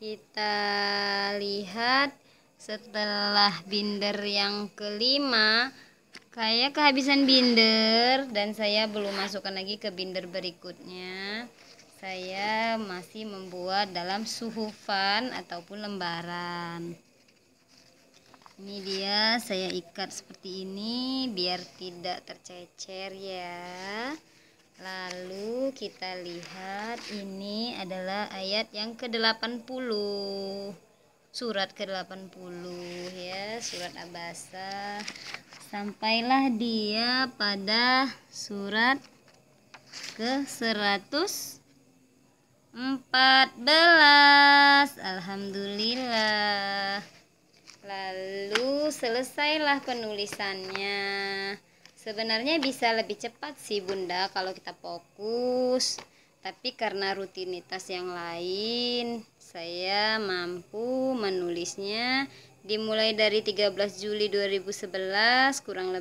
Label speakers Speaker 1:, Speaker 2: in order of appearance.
Speaker 1: kita lihat setelah binder yang kelima kayak kehabisan binder dan saya belum masukkan lagi ke binder berikutnya saya masih membuat dalam suhu fan ataupun lembaran ini dia saya ikat seperti ini biar tidak tercecer ya kita lihat ini adalah ayat yang ke-80 surat ke-80 ya surat Abasa sampailah dia pada surat ke 114 Alhamdulillah Lalu selesailah penulisannya Sebenarnya bisa lebih cepat sih Bunda kalau kita fokus. Tapi karena rutinitas yang lain, saya mampu menulisnya dimulai dari 13 Juli 2011 kurang lebih